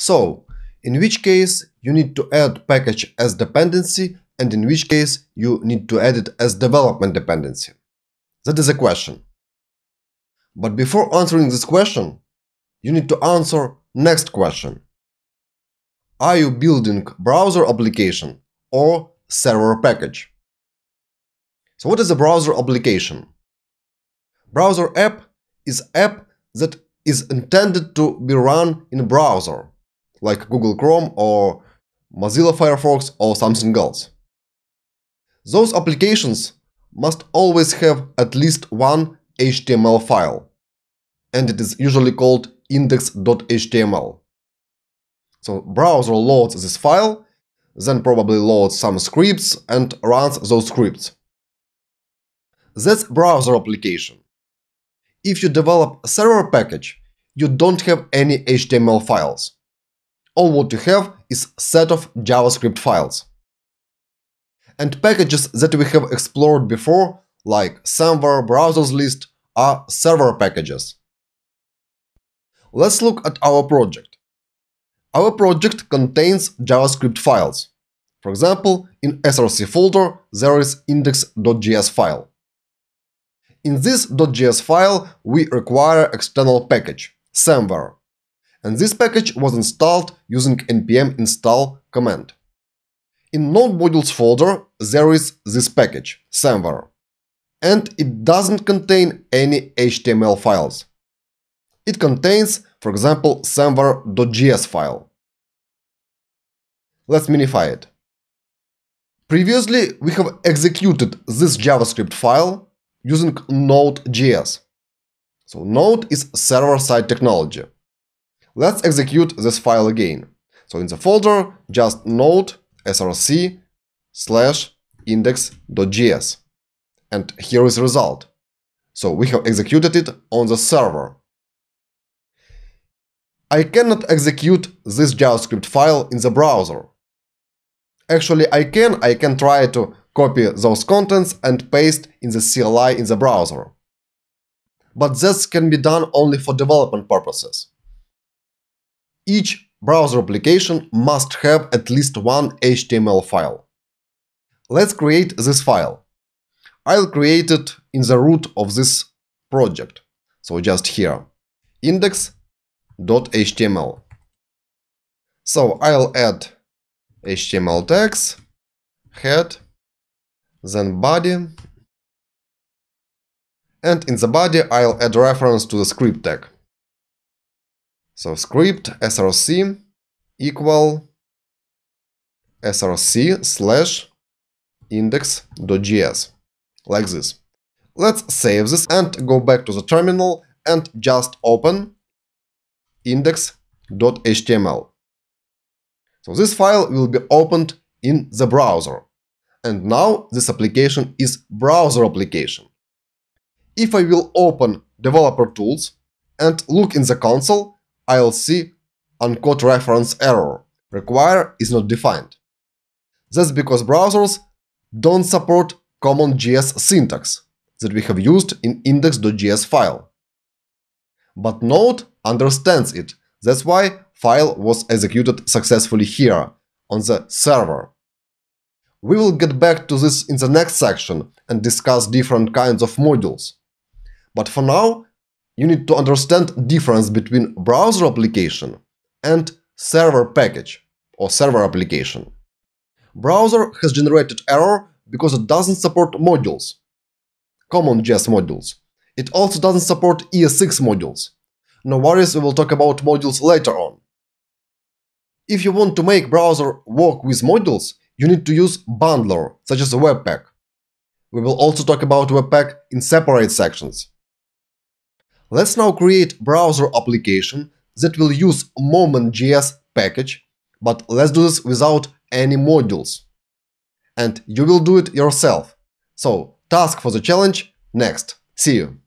So, in which case you need to add package as dependency and in which case you need to add it as development dependency? That is a question. But before answering this question, you need to answer next question. Are you building browser application or server package? So what is a browser application? Browser app is app that is intended to be run in browser like Google Chrome or Mozilla Firefox or something else. Those applications must always have at least one HTML file, and it is usually called index.html. So browser loads this file, then probably loads some scripts and runs those scripts. That's browser application. If you develop a server package, you don't have any HTML files. All what you have is set of JavaScript files. And packages that we have explored before, like server, Browsers List, are server packages. Let's look at our project. Our project contains JavaScript files. For example, in src folder there is index.js file. In this .js file we require external package, Samvar and this package was installed using npm install command. In node modules folder there is this package, Samvar, and it doesn't contain any HTML files. It contains, for example, samvar.js file. Let's minify it. Previously, we have executed this JavaScript file using Node.js. So Node is server-side technology. Let's execute this file again. So in the folder, just node src slash index.js. And here is result. So we have executed it on the server. I cannot execute this JavaScript file in the browser. Actually, I can, I can try to copy those contents and paste in the CLI in the browser. But this can be done only for development purposes. Each browser application must have at least one HTML file. Let's create this file. I'll create it in the root of this project, so just here, index.html. So I'll add HTML tags, head, then body, and in the body I'll add reference to the script tag. So script src equal src slash index.js, like this. Let's save this and go back to the terminal and just open index.html. So this file will be opened in the browser. And now this application is browser application. If I will open developer tools and look in the console, ILC will reference error. Require is not defined. That's because browsers don't support common JS syntax that we have used in index.js file. But Node understands it, that's why file was executed successfully here, on the server. We will get back to this in the next section and discuss different kinds of modules. But for now, you need to understand difference between browser application and server package or server application. Browser has generated error because it doesn't support modules, common JS modules. It also doesn't support ES6 modules. No worries, we will talk about modules later on. If you want to make browser work with modules, you need to use bundler, such as Webpack. We will also talk about Webpack in separate sections. Let's now create browser application that will use Moment.js package, but let's do this without any modules. And you will do it yourself. So, task for the challenge next. See you!